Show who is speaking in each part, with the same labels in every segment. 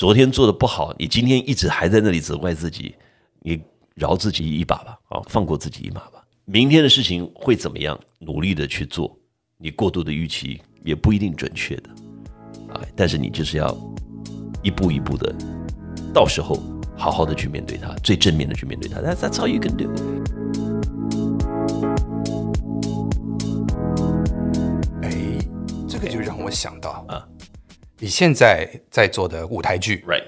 Speaker 1: 昨天做的不好，你今天一直还在那里责怪自己，你饶自己一把吧，啊，放过自己一马吧。明天的事情会怎么样？努力的去做，你过度的预期也不一定准确的，啊，但是你就是要一步一步的，到时候好好的去面对它，最正面的去面对它。That's that's all you can do。
Speaker 2: 哎，这个就让我想到啊。你现在在做的舞台剧，Right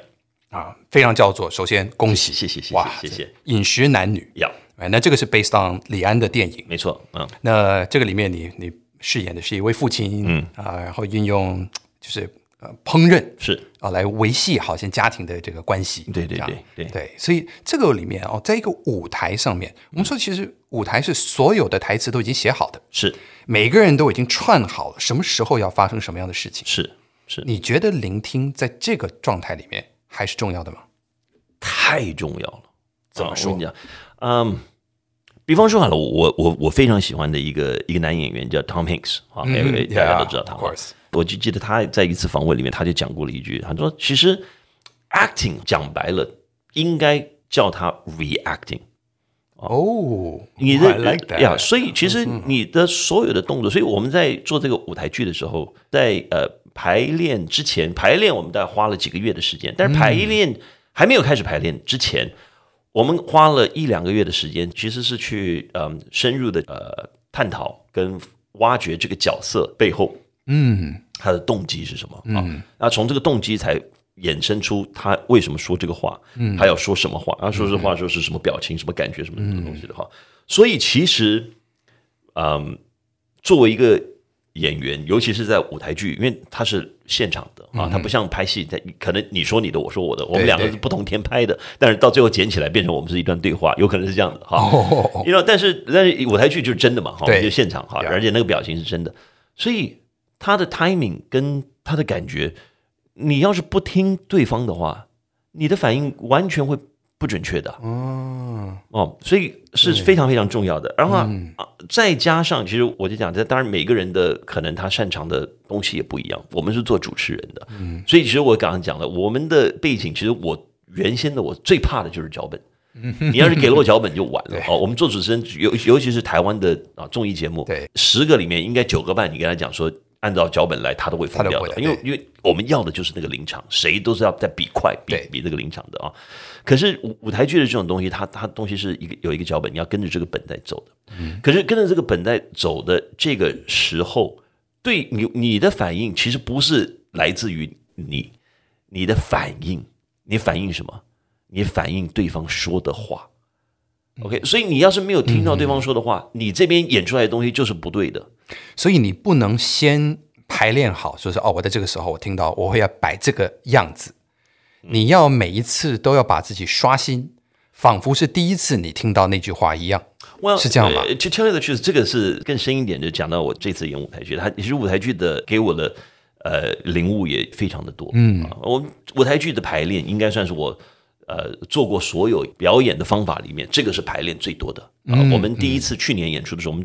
Speaker 2: 啊，非常叫做首先恭喜，谢谢谢谢哇，谢谢饮食男女要，哎，那这个是 Based on 李安的电影，没错，嗯，那这个里面你你饰演的是一位父亲，嗯啊，然后运用就是呃烹饪是啊来维系好像家庭的这个关系，对对对对对，所以这个里面哦，在一个舞台上面，我们说其实舞台是所有的台词都已经写好的，是每个人都已经串好了什么时候要发生什么样的事情，是。你觉得聆听在这个状态里面还是重要的吗？太重要了。怎么说？
Speaker 1: 嗯，比方说好了，我我我非常喜欢的一个一个男演员叫 Tom Hanks 啊，因大家都知道他。我就记得他在一次访问里面，他就讲过了一句，他说：“其实 acting 讲白了，应该叫他 reacting。”哦，你的呀，所以其实你的所有的动作，所以我们在做这个舞台剧的时候，在呃。排练之前，排练我们大概花了几个月的时间，但是排练还没有开始排练之前，我们花了一两个月的时间，其实是去嗯深入的呃探讨跟挖掘这个角色背后嗯他的动机是什么啊，那从这个动机才衍生出他为什么说这个话，嗯、他要说什么话，他说实话，说是什么表情、什么感觉、什么什么东西的话，所以其实嗯作为一个。演员，尤其是在舞台剧，因为他是现场的啊，他不像拍戏，他可能你说你的，我说我的，我们两个是不同天拍的，但是到最后剪起来变成我们是一段对话，有可能是这样的哈。因为但是但是舞台剧就是真的嘛，我们就现场哈，而且那个表情是真的，所以他的 timing 跟他的感觉，你要是不听对方的话，你的反应完全会。不准确的
Speaker 2: 哦
Speaker 1: 哦，所以是非常非常重要的。然后啊，再加上，其实我就讲，这当然每个人的可能他擅长的东西也不一样。我们是做主持人的，嗯，所以其实我刚刚讲了，我们的背景，其实我原先的我最怕的就是脚本。你要是给了我脚本就完了。哦，我们做主持人，尤尤其是台湾的啊综艺节目，对，十个里面应该九个半，你跟他讲说。按照脚本来，他都会疯掉的，因为因为我们要的就是那个临场，谁都是要在比快比比这个临场的啊。可是舞舞台剧的这种东西，它它东西是一个有一个脚本，你要跟着这个本在走的。嗯，可是跟着这个本在走的这个时候，对你你的反应其实不是来自于你，你的反应，你反应什么？你反应对方说的话。OK，
Speaker 2: 所以你要是没有听到对方说的话，你这边演出来的东西就是不对的。所以你不能先排练好，说是哦，我在这个时候我听到，我会要摆这个样子。你要每一次都要把自己刷新，仿佛是第一次你听到那句话一样，是这样吗？
Speaker 1: 这个是更深一点，就讲到我这次演舞台剧，他其实舞台剧的给我的呃领悟也非常的多。嗯，我舞台剧的排练应该算是我呃做过所有表演的方法里面，这个是排练最多的。啊，我们第一次去年演出的时候，我们。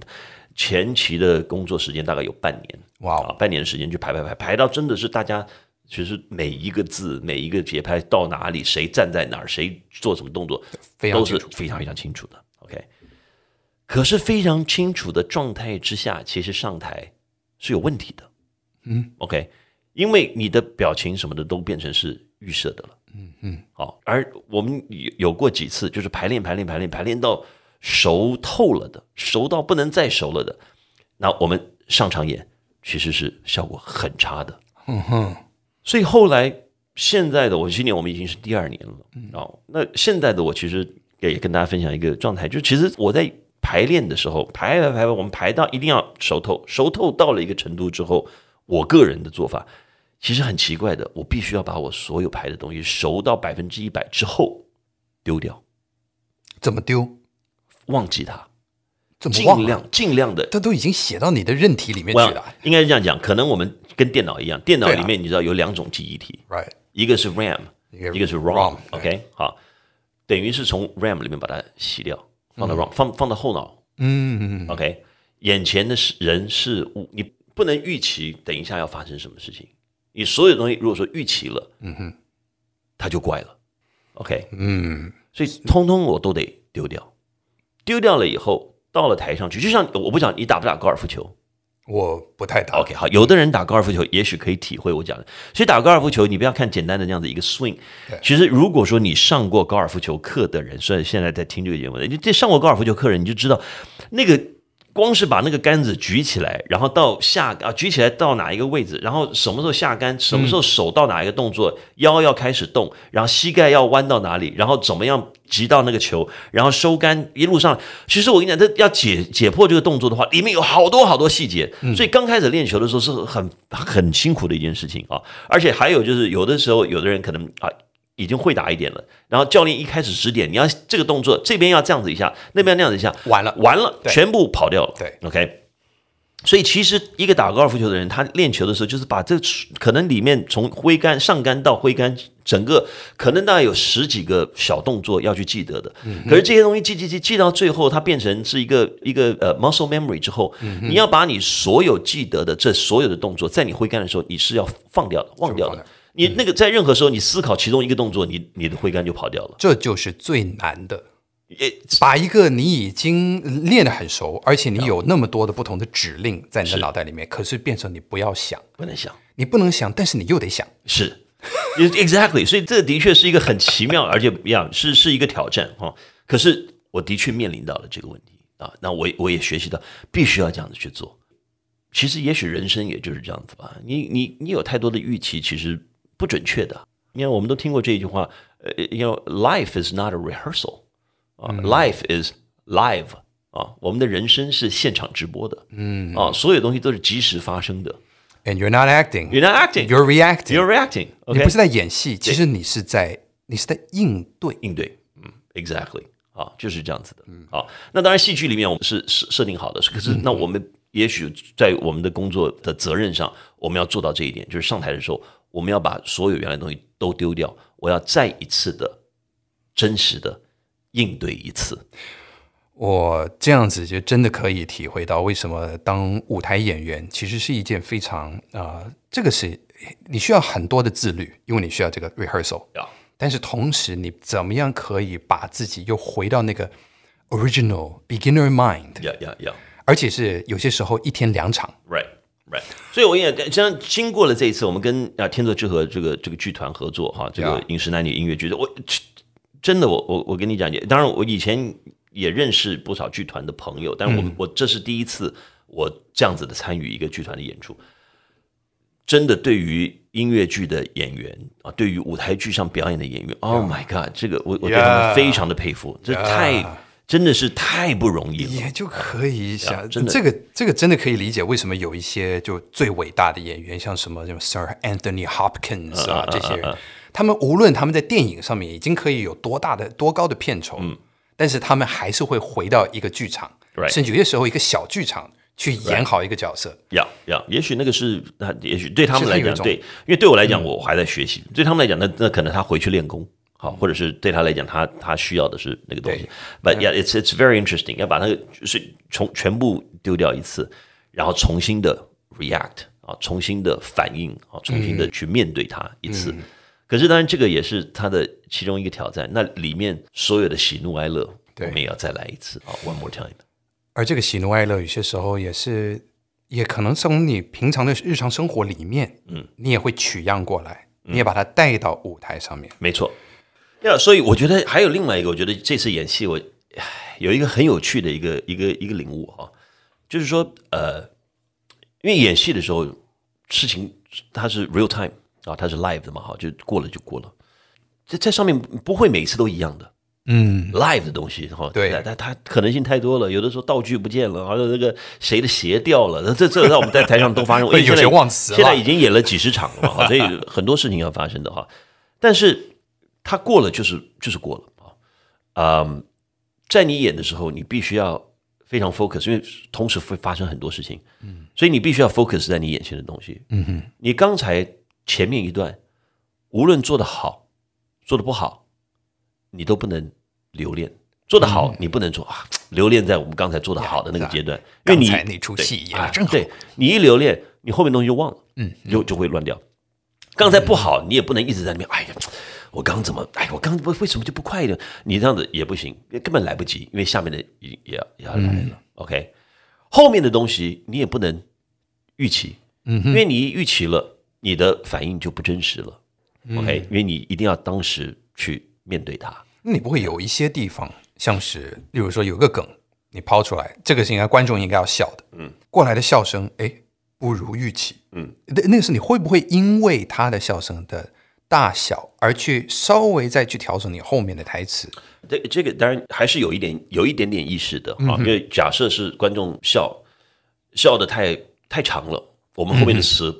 Speaker 1: 前期的工作时间大概有半年，哇，半年时间去排排排排到真的是大家其实每一个字每一个节拍到哪里谁站在哪儿谁做什么动作都是非常非常非常清楚的。OK，可是非常清楚的状态之下，其实上台是有问题的，嗯，OK，因为你的表情什么的都变成是预设的了，嗯嗯，好，而我们有有过几次就是排练排练排练排练到。熟透了的，熟到不能再熟了的，那我们上场演其实是效果很差的。嗯哼。所以后来现在的我，今年我们已经是第二年了。哦，那现在的我其实也跟大家分享一个状态，就其实我在排练的时候，排排排排，我们排到一定要熟透，熟透到了一个程度之后，我个人的做法其实很奇怪的，我必须要把我所有排的东西熟到百分之一百之后丢掉。怎么丢？
Speaker 2: 忘记它，
Speaker 1: 怎么尽量尽量的，
Speaker 2: 它都已经写到你的认体里面去了。
Speaker 1: 应该是这样讲，可能我们跟电脑一样，电脑里面你知道有两种记忆体，right，一个是 RAM，一个是 ROM，OK，好，等于是从 RAM 里面把它洗掉，放到 ROM，放放到后脑，嗯嗯嗯，OK，眼前的是人事物，你不能预期等一下要发生什么事情，你所有东西如果说预期了，嗯哼，它就怪了，OK，
Speaker 2: 嗯，
Speaker 1: 所以通通我都得丢掉。丢掉了以后，到了台上去，就像我不讲你打不打高尔夫球，我不太打。OK，好，有的人打高尔夫球也许可以体会我讲的，所以打高尔夫球，你不要看简单的那样子一个 swing。其实，如果说你上过高尔夫球课的人，所以现在在听这个节目的，你这上过高尔夫球课人，你就知道那个。光是把那个杆子举起来，然后到下啊，举起来到哪一个位置，然后什么时候下杆，什么时候手到哪一个动作，腰要开始动，然后膝盖要弯到哪里，然后怎么样击到那个球，然后收杆一路上，其实我跟你讲，这要解解破这个动作的话，里面有好多好多细节，所以刚开始练球的时候是很很辛苦的一件事情啊，而且还有就是有的时候有的人可能啊。已经会打一点了，然后教练一开始指点，你要这个动作，这边要这样子一下，那边那样子一下，完了完了，全部跑掉了。对，OK。所以其实一个打高尔夫球的人，他练球的时候，就是把这可能里面从挥杆上杆到挥杆，整个可能大概有十几个小动作要去记得的。可是这些东西记记记记到最后，它变成是一个一个呃 muscle memory 之后，你要把你所有记得的这所有的动作，在你挥杆的时候，你是要放掉的，忘掉的。你那个在任何时候，你思考
Speaker 2: 其中一个动作，你你的挥杆就跑掉了。这就是最难的，也把一个你已经练得很熟，而且你有那么多的不同的指令在你的脑袋里面，可是变成你不要想，不能想，你不能想，但是你又得想，是，exactly。所
Speaker 1: 以这的确是一个很奇妙而且不一样，是是一个挑战哈。可是我的确面临到了这个问题啊，那我我也学习到，必须要这样子去做。其实也许人生也就是这样子吧，你你你有太多的预期，其实。不准确的，因为我们都听过这一句话，呃，因为 life is not a rehearsal，啊，life is live，啊，我们的人生是现场直播的，
Speaker 2: 嗯，啊，
Speaker 1: 所有东西都是即时发
Speaker 2: 生的，and you're not acting，you're not acting，you're reacting，you're reacting，你不是在演戏，其实你是在你是在应对应对，嗯，exactly，啊，就是这样子的，嗯，
Speaker 1: 好，那当然戏剧里面我们是设设定好的，可是那我们也许在我们的工作的责任上，我们要做到这一点，就是上台的时候。我们要把所有原来的东西都丢掉，
Speaker 2: 我要再一次的真实的应对一次。我这样子就真的可以体会到，为什么当舞台演员其实是一件非常啊，这个是你需要很多的自律，因为你需要这个 rehearsal。但是同时，你怎么样可以把自己又回到那个 original beginner mind？Yeah, yeah, yeah。而且是有些时候一天两场
Speaker 1: ，right。所以我也像经过了这一次，我们跟啊天作之合这个这个剧团合作哈，这个《饮食男女》音乐剧，我真的我我我跟你讲，当然我以前也认识不少剧团的朋友，但我我这是第一次我这样子的参与一个剧团的演出，真的对于音乐剧的演员啊，对于舞台剧上表演的演员，Oh my God，这个我我对他们非常的佩服，这太。真的是
Speaker 2: 太不容易了，也就可以想，这个这个真的可以理解为什么有一些就最伟大的演员，像什么这种 Sir Anthony Hopkins 啊这些，人，他们无论他们在电影上面已经可以有多大的、多高的片酬，嗯，但是他们还是会回到一个剧场，甚至有些时候一个小剧场去演好一个角色。
Speaker 1: 要要，也许那个是也许对他们来讲，对，因为对我来讲，我还在学习，对他们来讲，那那可能他回去练功。好，或者是对他来讲，他他需要的是那个东西。But yeah, it's it's very interesting。要把个，就是从全部丢掉一次，然后重新的 react 啊，重新的反应啊，重新的去面对它一次。可是当然，这个也是他的其中一个挑战。那里面所有的喜怒哀乐，我们也要再来一次啊，one more time。
Speaker 2: 而这个喜怒哀乐，有些时候也是，也可能从你平常的日常生活里面，嗯，你也会取样过来，你也把它带到舞台上
Speaker 1: 面。没错。对啊，所以我觉得还有另外一个，我觉得这次演戏我有一个很有趣的一个一个一个领悟哈，就是说呃，因为演戏的时候事情它是 real time 啊，它是 live 的嘛，哈，就过了就过了，在在上面不会每次都一样的，嗯，live 的东西哈，对，但它可能性太多了，有的时候道具不见了，或者那个谁的鞋掉了，这这让我们在台上都发生，我有些忘词了，现在已经演了几十场了所以很多事情要发生的哈，但是。他过了就是就是过了啊，嗯，在你演的时候，你必须要非常 focus，因为同时会发生很多事情，嗯，所以你必须要 focus 在你眼前的东西，嗯哼。你刚才前面一段，无论做的好做的不好，你都不能留恋。做的好，你不能做啊，留恋在我们刚才做的好的那个阶段，因为刚才那出戏演的正，对你一留恋，你后面东西就忘了，嗯，就就会乱掉。刚才不好，你也不能一直在那边，哎呀。我刚怎么？哎，我刚为为什么就不快呢？你这样子也不行，根本来不及，因为下面的也也要来了。OK，后面的东西你也不能预期，嗯，因为你预期了，你的反应就不真实了。OK，因为你一定要
Speaker 2: 当时去面对它。那你不会有一些地方，像是例如说有个梗，你抛出来，这个是应该观众应该要笑的，嗯，过来的笑声，哎，不如预期，嗯，那那个是你会不会因为他的笑声的？大小而去稍微再去调整你后面的台词。
Speaker 1: 这这个当然还是有一点有一点点意识的啊，因为假设是观众笑笑的太太长了，我们后面的词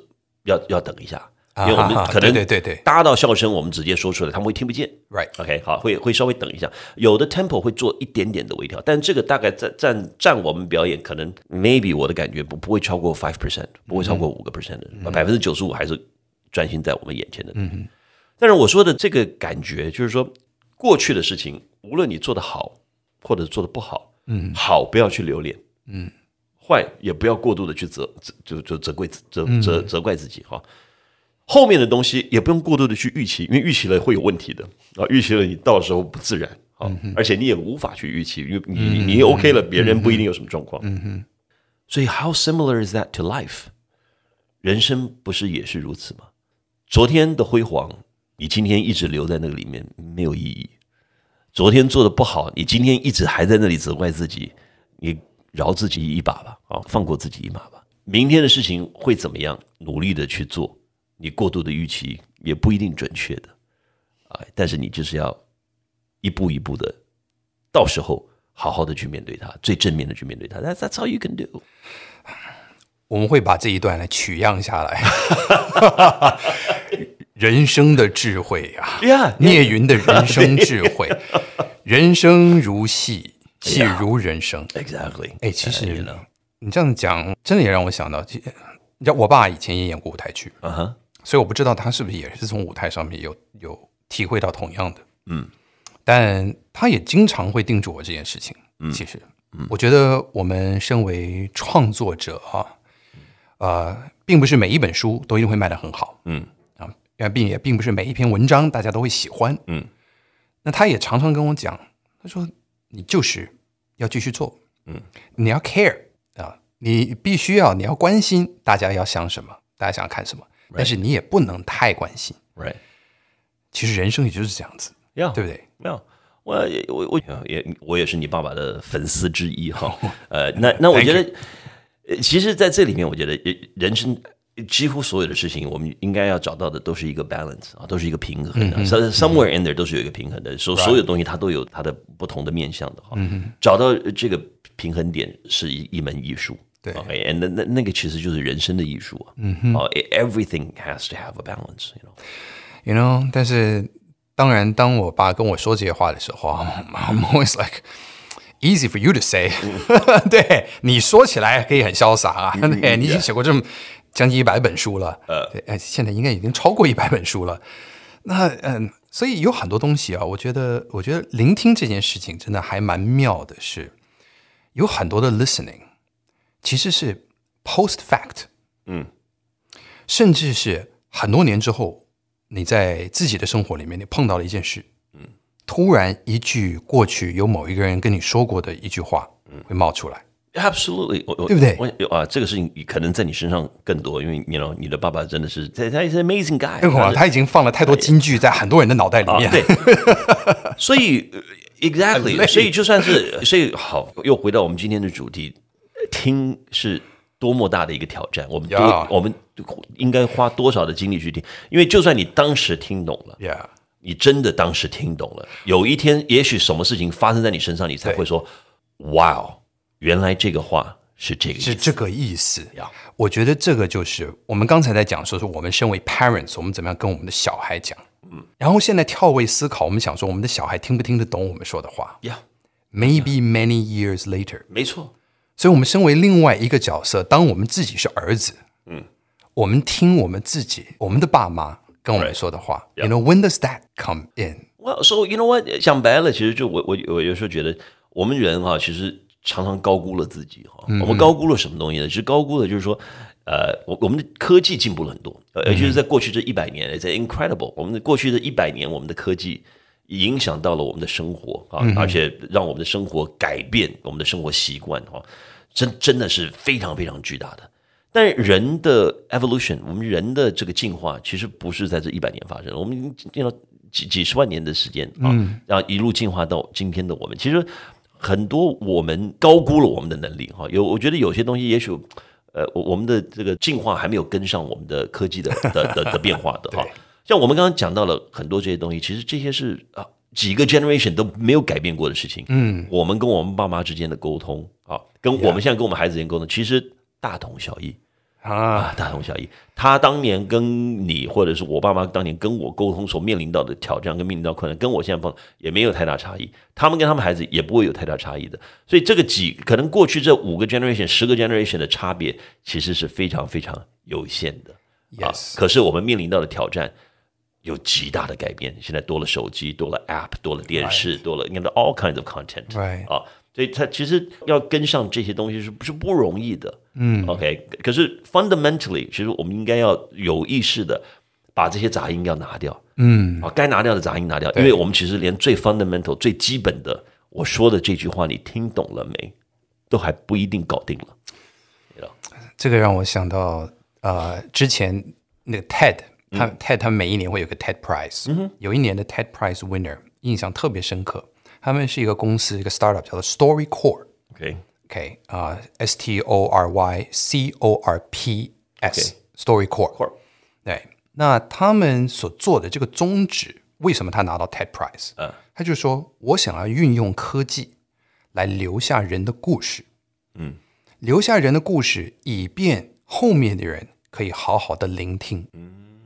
Speaker 1: 要要等一下，因为我们可能对对对搭到笑声，我们直接说出来他们会听不见。Right OK，好，会会稍微等一下。有的 Tempo 会做一点点的微调，但这个大概占占占我们表演，可能 Maybe 我的感觉不不会超过 five percent，不会超过五个 percent，百分之九十五还是专心在我们眼前的。嗯嗯。但是我说的这个感觉，就是说，过去的事情，无论你做的好或者做的不好，嗯，好不要去留恋，嗯，坏也不要过度的去责责，就就责怪责责责怪自己哈。后面的东西也不用过度的去预期，因为预期了会有问题的啊，预期了你到时候不自然啊，而且你也无法去预期，因为你你 OK 了，别人不一定有什么状况。嗯哼，所以 How similar is that to life？人生不是也是如此吗？昨天的辉煌。你今天一直留在那个里面没有意义。昨天做的不好，你今天一直还在那里责怪自己，你饶自己一把吧，啊，放过自己一马吧。明天的事情会怎么样？努力的去做。你过度的预期也不一定准确的啊，但是你就是要一步一步的，到时候好好的去面
Speaker 2: 对他，最正面的去面对他。That's that's how you can do。我们会把这一段来取样下来。人生的智慧呀，聂云的人生智慧，人生如戏，戏如人生。Exactly，哎，其实你这样讲，真的也让我想到，你知道我爸以前也演过舞台剧，嗯哼，所以我不知道他是不是也是从舞台上面有有体会到同样的，嗯，但他也经常会叮嘱我这件事情。嗯，其实，嗯，我觉得我们身为创作者哈，呃，并不是每一本书都一定会卖的很好，嗯。也并也并不是每一篇文章大家都会喜欢，嗯，那他也常常跟我讲，他说你就是要继续做，嗯，你要 care 啊，你必须要你要关心大家要想什么，大家想看什么，但是你也不能太关心，Right，其实人生也就是这样子，对不对？没有，
Speaker 1: 我也我我也我也是你爸爸的粉丝之一哈，呃，那那我觉得，呃，其实在这里面我觉得人生。几乎所有的事情，我们应该要找到的都是一个 balance 啊，都是一个平衡。的。somewhere under e 都是有一个平衡的，所所有东西它都有它的不同的面向的。找到这个平衡点是一一门艺术。对 o k 那那那个其实就是人生的艺术
Speaker 2: 啊。嗯哼，哦，everything has to have a balance，you know，you know。但是当然，当我爸跟我说这些话的时候，I'm always like easy for you to say。对，你说起来可以很潇洒啊。对你也写过这么。将近一百本书了，呃，对，哎，现在应该已经超过一百本书了。那，嗯，所以有很多东西啊，我觉得，我觉得聆听这件事情真的还蛮妙的，是有很多的 listening，其实是 post fact，嗯，甚至是很多年之后，你在自己的生活里面，你碰到了一件事，嗯，突然一句过去有某一个人跟你说过的一句话，嗯，会冒出来。
Speaker 1: Absolutely，我我对不对？
Speaker 2: 我啊，这个事情可
Speaker 1: 能在你身上更多，因为你知道，你的爸爸真的是，他他是 amazing guy，更他已经放了太多金句在很多人的脑袋里面。对，所以 exactly，所以就算是，所以好，又回到我们今天的主题，听是多么大的一个挑战。我们多，我们应该花多少的精力去听？因为就算你当时听懂了，Yeah，你真的当时听懂了，有一天也许什么事情发生在你身上，你才会说
Speaker 2: Wow。原来这个话是这个意思，是这个意思呀？我觉得这个就是我们刚才在讲，说说我们身为 parents，我们怎么样跟我们的小孩讲？嗯，然后现在跳位思考，我们想说我们的小孩听不听得懂我们说的话呀？Maybe many years later，没错。所以，我们身为另外一个角色，当我们自己是儿子，嗯，我们听我们自己我们的爸妈跟我们说的话，You know，w h e n d o e s t h a t come
Speaker 1: in？Well，so you know what？讲白了，其实就我我我有时候觉得我们人哈，其实。常常高估了自己
Speaker 2: 哈，我们高
Speaker 1: 估了什么东西呢？其实高估的就是说，呃，我我们的科技进步了很多，尤其是在过去这一百年，在 incredible，我们的过去的一百年，我们的科技影响到了我们的生活啊，而且让我们的生活改变我们的生活习惯哈，真真的是非常非常巨大的。但人的 evolution，我们人的这个进化其实不是在这一百年发生的，我们经进了几几十万年的时间啊，然后一路进化到今天的我们，其实。很多我们高估了我们的能力哈，有我觉得有些东西也许，呃，我我们的这个进化还没有跟上我们的科技的的的变化的哈。像我们刚刚讲到了很多这些东西，其实这些是啊几个 generation 都没有改变过的事情。嗯，我们跟我们爸妈之间的沟通啊，跟我们现在跟我们孩子之间沟通，其实大同小异。啊，大同小异。他当年跟你，或者是我爸妈当年跟我沟通所面临到的挑战跟面临到困难，跟我现在碰也没有太大差异。他们跟他们孩子也不会有太大差异的。所以这个几可能过去这五个 generation、十个 generation 的差别，其实是非常非常有限的。Yes，可是我们面临到的挑战有极大的改变。现在多了手机，多了 app，多了电视，多了你看 all kinds of content。Right 啊。所以，他其实要跟上这些东西是是不容易的。嗯，OK。可是 fundamentally，其实我们应该要有意识的把这些杂音要拿掉。嗯，把该拿掉的杂音拿掉，因为我们其实连最 fundamental 最基本的我说的这句话，你听懂了没？都还不一定搞定了。
Speaker 2: 这个让我想到啊，之前那个 TED，他 TED，他每一年会有个 TED Prize。嗯有一年的 TED Prize winner 印象特别深刻。他们是一个公司，一个 startup 叫做 Story Corp。OK OK 啊，S T O R Y C O R P S Story Corp。对，那他们所做的这个宗旨，为什么他拿到 TED Prize？嗯，他就说我想要运用科技来留下人的故事。嗯，留下人的故事，以便后面的人可以好好的聆听。嗯，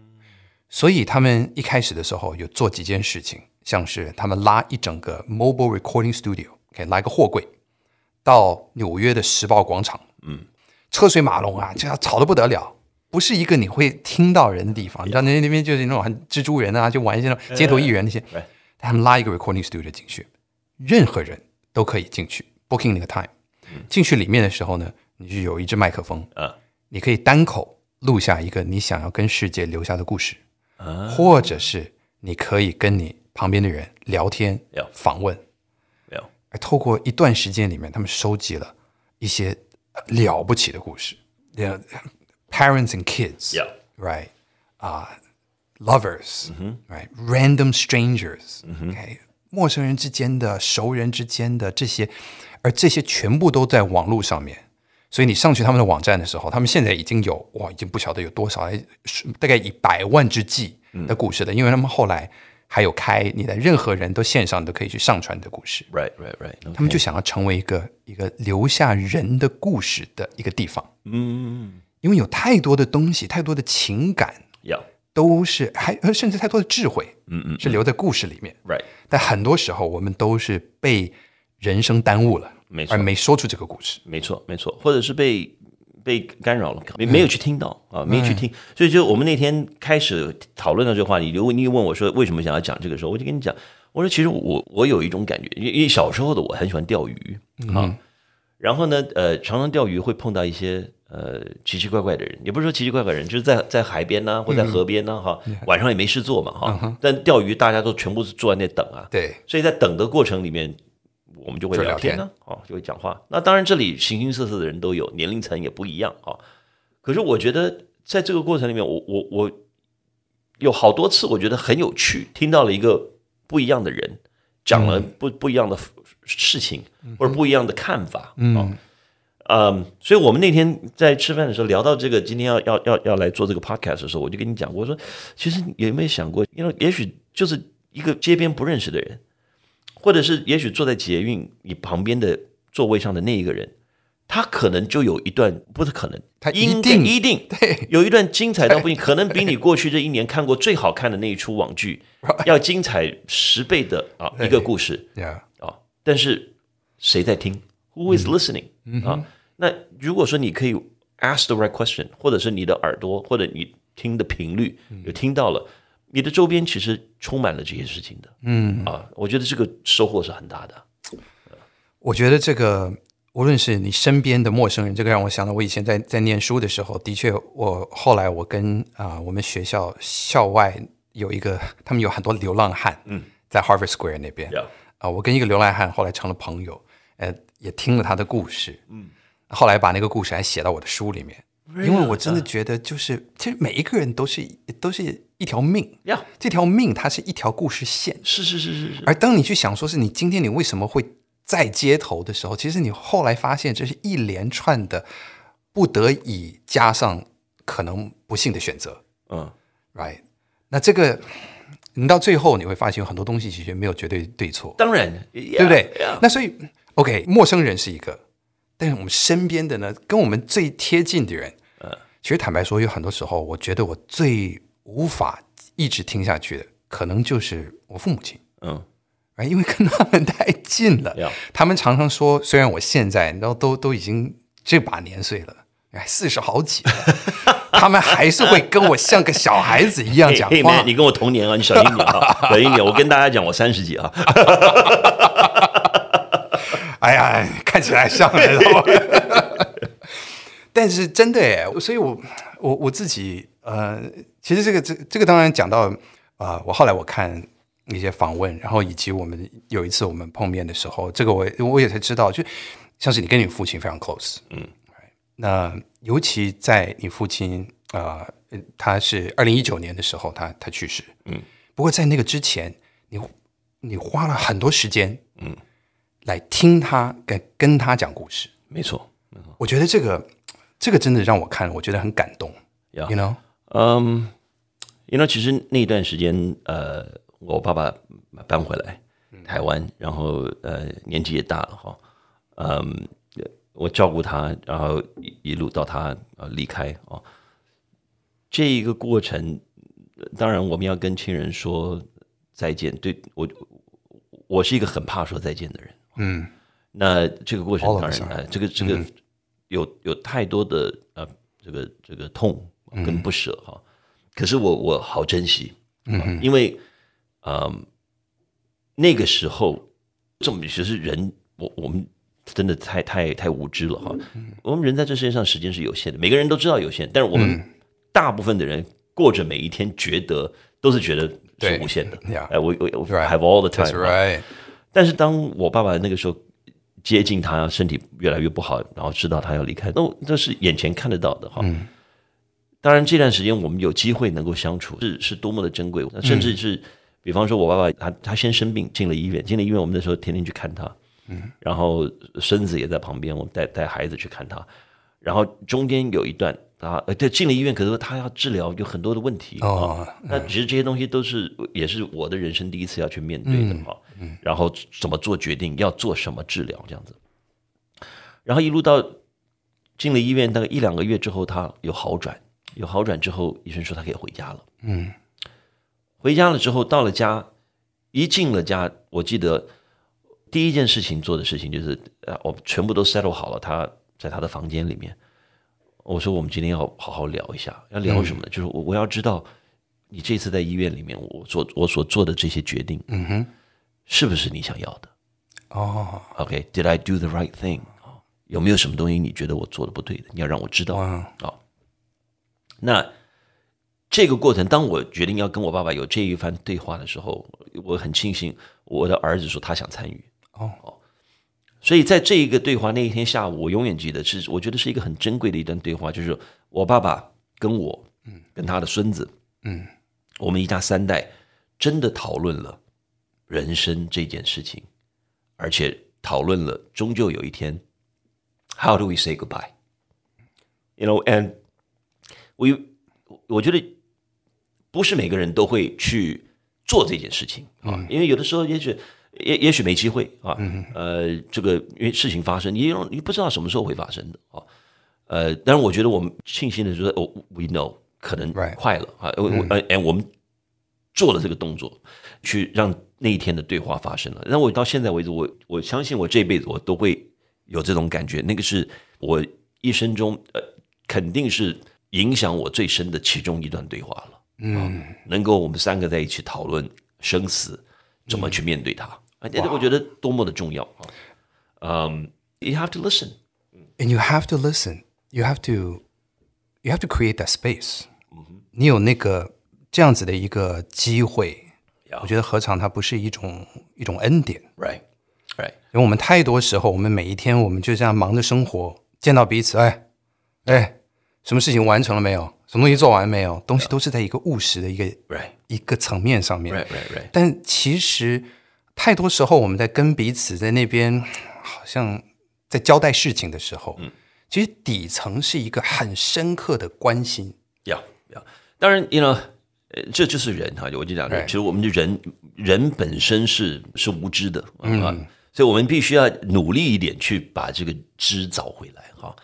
Speaker 2: 所以他们一开始的时候有做几件事情。像是他们拉一整个 mobile recording studio，OK，来个货柜到纽约的时报广场，嗯，车水马龙啊，这要吵得不得了，不是一个你会听到人的地方。你知道那那边就是那种很蜘蛛人啊，就玩一些那种街头艺人那些。他们拉一个 recording studio 进去，任何人都可以进去 booking 那个 time。进去里面的时候呢，你就有一只麦克风，嗯，你可以单口录下一个你想要跟世界留下的故事，或者是你可以跟你旁边的人聊天，访问，哎，透过一段时间里面，他们收集了一些了不起的故事，Yeah，parents and kids，Yeah，right，啊，lovers，right，random strangers，嗯，陌生人之间的、熟人之间的这些，而这些全部都在网络上面。所以你上去他们的网站的时候，他们现在已经有哇，已经不晓得有多少，哎，大概以百万之计的故事的，因为他们后来。还有开，你的任何人都线上都可以去上传的故事。Right, right, right。他们就想要成为一个一个留下人的故事的一个地方。
Speaker 1: 嗯嗯嗯。
Speaker 2: 因为有太多的东西，太多的情感，h 都是还甚至太多的智慧。嗯嗯。是留在故事里面。Right。但很多时候我们都是被人生耽误了，没错，而没说出这个故事。没错，没错，
Speaker 1: 或者是被。被干扰了，没没有去听到啊，没有去听，所以就我们那天开始讨论到这话，你果你问我说为什么想要讲这个时候，我就跟你讲，我说其实我我有一种感觉，因为小时候的我很喜欢钓鱼啊，然后呢呃常常钓鱼会碰到一些呃奇奇怪怪的人，也不是说奇奇怪怪人，就是在在海边呢或在河边呢哈，晚上也没事做嘛哈，但钓鱼大家都全部坐在那等啊，对，所以在等的过程里面。我们就会聊天呢，哦，就会讲话。那当然，这里形形色色的人都有，年龄层也不一样啊。可是，我觉得在这个过程里面，我我我有好多次，我觉得很有趣，听到了一个不一样的人，讲了不不一样的事情，或者不一样的看法，嗯嗯。所以，我们那天在吃饭的时候聊到这个，今天要要要要来做这个 podcast 的时候，我就跟你讲过，说其实有没有想过，因为也许就是一个街边不认识的人。或者是也许坐在捷运你旁边的座位上的那一个人，他可能就有一段不是可能，他一定一定对，有一段精彩到不行，可能比你过去这一年看过最好看的那一出网剧要精彩十倍的啊一个故事。啊，但是谁在听？Who is listening？啊，那如果说你可以 ask the right question，或者是你的耳朵或者你听的频率，有听到了。你的周边其实充满了这些事情的，嗯啊，我觉得这个收获是很大的。
Speaker 2: 我觉得这个无论是你身边的陌生人，这个让我想到，我以前在在念书的时候，的确，我后来我跟啊，我们学校校外有一个，他们有很多流浪汉，嗯，在 h a r v a r d Square 那边，啊，我跟一个流浪汉后来成了朋友，呃，也听了他的故事，嗯，后来把那个故事还写到我的书里面。因为我真的觉得，就是其实每一个人都是一都是一条命呀，这条命它是一条故事线，是是是是是。而当你去想，说是你今天你为什么会，在街头的时候，其实你后来发现，这是一连串的不得已加上可能不幸的选择。嗯，right。那这个你到最后你会发现，很多东西其实没有绝对对错，当然，对不对？那所以，OK，陌生人是一个，但是我们身边的呢，跟我们最贴近的人。其实坦白说，有很多时候，我觉得我最无法一直听下去的，可能就是我父母亲。嗯，哎，因为跟他们太近了。他们常常说，虽然我现在都都都已经这把年岁了，哎，四十好几，他们还是会跟我像个小孩子一样讲话。你
Speaker 1: 跟我同年啊，
Speaker 2: 你小心点啊，小心点。我跟
Speaker 1: 大家讲，我三十几啊。
Speaker 2: 哎呀，看起来像，你知道吗？但是真的哎，所以我我我自己呃，其实这个这这个当然讲到啊，我后来我看一些访问，然后以及我们有一次我们碰面的时候，这个我我也才知道，就像是你跟你父亲非常 close，嗯，那尤其在你父亲啊，他是二零一九年的时候，他他去世，嗯，不过在那个之前，你你花了很多时间，嗯，来听他跟跟他讲故事，没错，我觉得这个。这个真的让我看，我觉得很感动。You know，
Speaker 1: 嗯，You know，其实那段时间，呃，我爸爸搬回来台湾，然后呃，年纪也大了哈，嗯，我照顾他，然后一路到他离开啊，这一个过程，当然我们要跟亲人说再见。对我，我是一个很怕说再见的人。嗯，那这个过程当然，这个这个。有有太多的呃，这个这个痛跟不舍哈。可是我我好珍惜，嗯，因为呃那个时候，这么其实人我我们真的太太太无知了哈。我们人在这世界上时间是有限的，每个人都知道有限，但是我们大部分的人过着每一天，觉得都是觉得是无限的。哎，我我我 have all the time，r i g h t 但是当我爸爸那个时候。接近他，身体越来越不好，然后知道他要离开，那那是眼前看得到的哈。当然这段时间我们有机会能够相处，是是多么的珍贵。甚至是比方说，我爸爸他他先生病进了医院，进了医院，我们那时候天天去看他，嗯，然后孙子也在旁边，我们带带孩子去看他。然后中间有一段啊，对，他进了医院，可是他要治疗，有很多的问题啊。那其实这些东西都是，也是我的人生第一次要去面对的哈。然后怎么做决定，要做什么治疗，这样子。然后一路到进了医院，大概一两个月之后，他有好转。有好转之后，医生说他可以回家了。嗯，回家了之后，到了家，一进了家，我记得第一件事情做的事情就是，我全部都 settle 好了他。在他的房间里面，我说：“我们今天要好好聊一下，要聊什么？就是我我要知道，你这次在医院里面，我做我所做的这些决定，嗯哼，是不是你想要的？哦，OK，Did I do the right thing？有没有什么东西你觉得我做的不对的？你要让我知道啊。那这个过程，当我决定要跟我爸爸有这一番对话的时候，我很庆幸，我的儿子说他想参与哦。”所以在这一个对话那一天下午，我永远记得是，我觉得是一个很珍贵的一段对话，就是我爸爸跟我，嗯，跟他的孙子，嗯，我们一家三代真的讨论了人生这件事情，而且讨论了终究有一天，How do we say goodbye? You know, and we，我觉得不是每个人都会去做这件事情啊，因为有的时候也许。也也许没机会啊，呃，这个因为事情发生，你你不知道什么时候会发生的啊，呃，但是我觉得我们庆幸的是，我，we know 可能快了啊，呃，哎，我们做了这个动作，去让那一天的对话发生了。那我到现在为止，我我相信我这辈子我都会有这种感觉，那个是我一生中呃肯定是影响我最深的其中一段对话了。嗯，能够我们三个在一起讨论生死，怎么去面对它。我觉得多么的重要嗯，You have to
Speaker 2: listen，and you have to listen. You have to, you have to create that space. 你有那个这样子的一个机会，我觉得何尝它不是一种一种恩典？Right, right. 因为我们太多时候，我们每一天，我们就这样忙着生活，见到彼此，哎，哎，什么事情完成了没有？什么东西做完没有？东西都是在一个务实的一个一个层面上面。Right, right. 但其实。太多时候，我们在跟彼此在那边，好像在交代事情的时候，嗯，其实底层是一个很深刻的关心。
Speaker 1: 要要，当然，know，这就是人哈。我就讲，其实我们的人人本身是是无知的嗯，所以，我们必须要努力一点去把这个知找回来哈，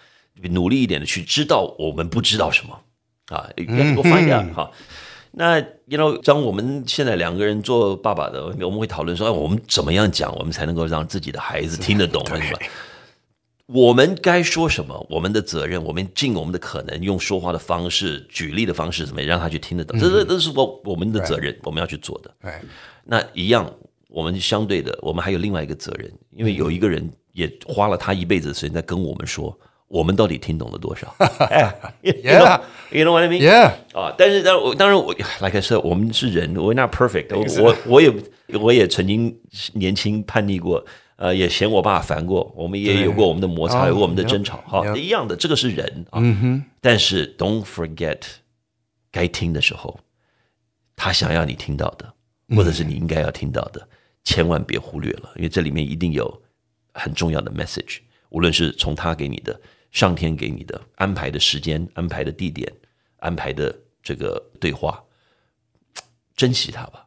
Speaker 1: 努力一点的去知道我们不知道什么啊，要多翻一下哈。那你知道，像我们现在两个人做爸爸的，我们会讨论说，哎，我们怎么样讲，我们才能够让自己的孩子听得懂，是吧？我们该说什么？我们的责任，我们尽我们的可能，用说话的方式、举例的方式，怎么让他去听得懂？这、这、这是我我们的责任，我们要去做的。哎，那一样，我们相对的，我们还有另外一个责任，因为有一个人也花了他一辈子的时间在跟我们说。我们到底听懂了多少？Yeah, you know what I mean? Yeah. 啊，但是当当然我 like said，我们是人，we're not perfect。我我也我也曾经年轻叛逆过，呃，也嫌我爸烦过。我们也有过我们的摩擦，有我们的争吵，哈，一样的，这个是人啊。但是 don't forget，该听的时候，他想要你听到的，或者是你应该要听到的，千万别忽略了，因为这里面一定有很重要的 message，无论是从他给你的。上天给你的安排的时间、安排的地点、安排的
Speaker 2: 这个对话，珍惜它吧。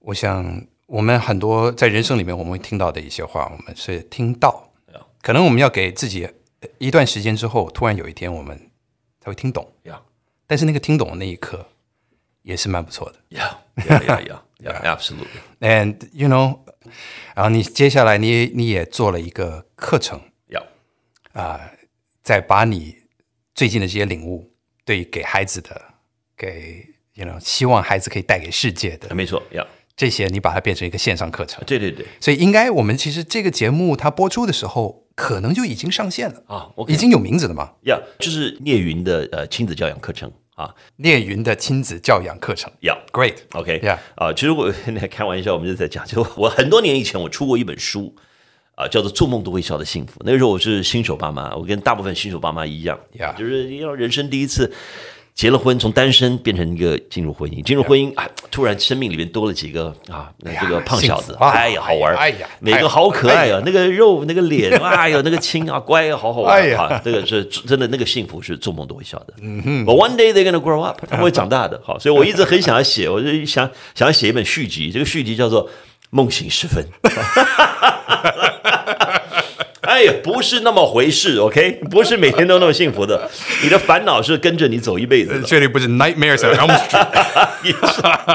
Speaker 2: 我想，我们很多在人生里面我们会听到的一些话，我们是听到，可能我们要给自己一段时间之后，突然有一天我们才会听懂。要，但是那个听懂的那一刻也是蛮不错的。Yeah, yeah, yeah, a absolutely. And you know, 然后你接下来你你也做了一个课程，要啊。再把你最近的这些领悟对给孩子的，给希望孩子可以带给世界的，没错，要这些你把它变成一个线上课程，对对对，所以应该我们其实这个节目它播出的时候，可能就已经上线了啊，已经有名字了嘛，呀，就是聂云的呃亲子教养课程啊，
Speaker 1: 聂云的亲子教养课程，呀，Great，OK，呀，啊，其实我 开玩笑，我们就在讲，就我很多年以前我出过一本书。啊，叫做做梦都会笑的幸福。那个时候我是新手爸妈，我跟大部分新手爸妈一样，就是要人生第一次结了婚，从单身变成一个进入婚姻，进入婚姻啊，突然生命里面多了几个啊，那个胖小子，哎呀，好玩，哎呀，每个好可爱啊，那个肉那个脸，哎呦，那个亲啊，乖啊，好好玩啊，这个是真的，那个幸福是做梦都会笑的。嗯哼，But one day they're gonna grow up，他们会长大的。好，所以我一直很想要写，我就想想要写一本续集，这个续集叫做。梦醒时分，哎，不是那么回事，OK，不是每天都那么幸福的。你的烦恼是跟着你走一辈子的，确定不是
Speaker 2: nightmares n m o s t e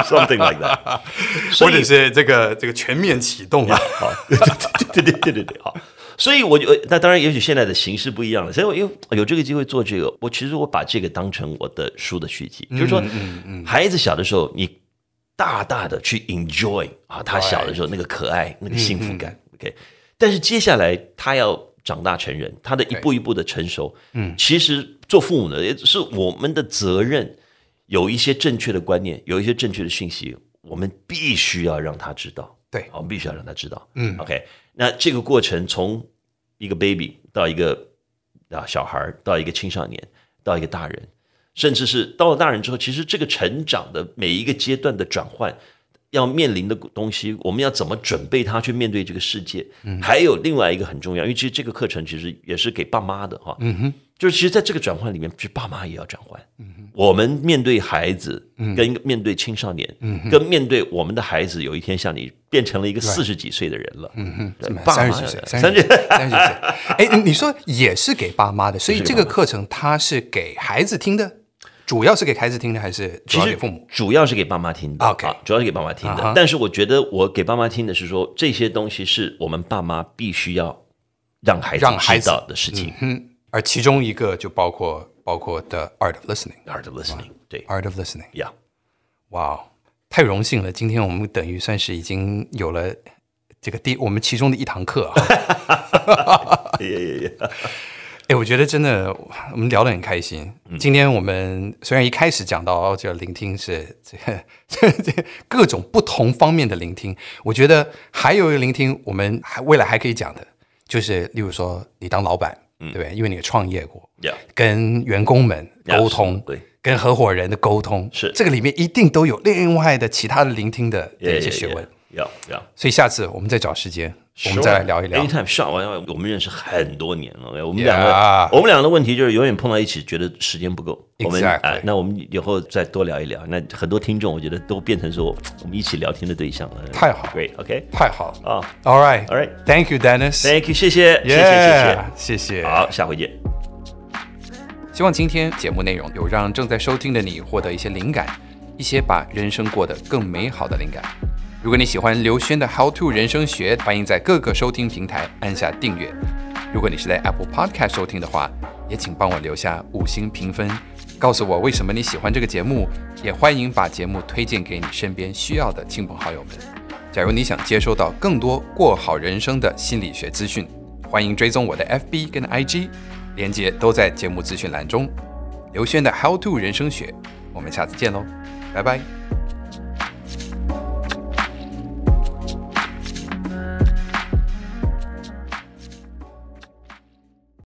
Speaker 2: s o m e t h i n g like that。或者是这个这个全面启动了，对对对对对对对啊！所以我就那当然，也许现在
Speaker 1: 的形式不一样了。所以有有这个机会做这个，我其实我把这个当成我的书的续集，就是说，孩子小的时候你。大大的去 enjoy 啊，他小的时候那个可爱，那个幸福感。OK，但是接下来他要长大成人，他的一步一步的成熟，嗯，其实做父母的也是我们的责任，有一些正确的观念，有一些正确的讯息，我们必须要让他知道。对，我们必须要让他知道。嗯，OK，那这个过程从一个 baby 到一个啊小孩到一个青少年，到一个大人。甚至是到了大人之后，其实这个成长的每一个阶段的转换，要面临的东西，我们要怎么准备他去面对这个世界？嗯，还有另外一个很重要，因为其实这个课程其实也是给爸妈的哈。嗯哼，就是其实在这个转换里面，其实爸妈也要转换。嗯哼，我们面对孩子，跟面对青少年，嗯，跟面对我们的孩子，有一天像你变成了一个四十
Speaker 2: 几岁的人了。嗯哼，爸妈三十岁，三十岁，三十岁。哎，你说也是给爸妈的，所以这个课程它是给孩子听的。主要是给孩子听的，还是其实父母主要是给爸妈听的。OK，主要是给爸妈听的。但
Speaker 1: 是我觉得我给爸妈听的是说这些东西是我们爸妈必须要让孩子知道的事情。
Speaker 2: 嗯，而其中一个就包括包括 The Art of Listening，Art of Listening，对，Art of Listening。Yeah，哇，太荣幸了！今天我们等于算是已经有了这个第我们其中的一堂课。啊。哎，我觉得真的，我们聊得很开心。今天我们虽然一开始讲到这聆听是这这各种不同方面的聆听，我觉得还有一个聆听，我们还未来还可以讲的，就是例如说你当老板，对不对？因为你创业过，跟员工们沟通，对，跟合伙人的沟通，是这个里面一定都有另外的其他的聆听的一些学问。有有，所以下次我们再找时间。我们再聊一聊。Anytime,
Speaker 1: sure。我们认识很多年了，我们两个，我们两个的问题就是永远碰到一起，觉得时间不够。Anytime。那我们以后再多聊一聊。那很多听众，我觉得都变成说我们一起聊天的对象了。
Speaker 2: 太好。Great, OK。太好啊。All right, all right. Thank you, Dennis. Thank you，谢谢，谢谢，谢谢。好，下回见。希望今天节目内容有让正在收听的你获得一些灵感，一些把人生过得更美好的灵感。如果你喜欢刘轩的《How to 人生学》，欢迎在各个收听平台按下订阅。如果你是在 Apple Podcast 收听的话，也请帮我留下五星评分，告诉我为什么你喜欢这个节目。也欢迎把节目推荐给你身边需要的亲朋好友们。假如你想接收到更多过好人生的心理学资讯，欢迎追踪我的 FB 跟 IG，连接都在节目资讯栏中。刘轩的《How to 人生学》，我们下次见喽，拜拜。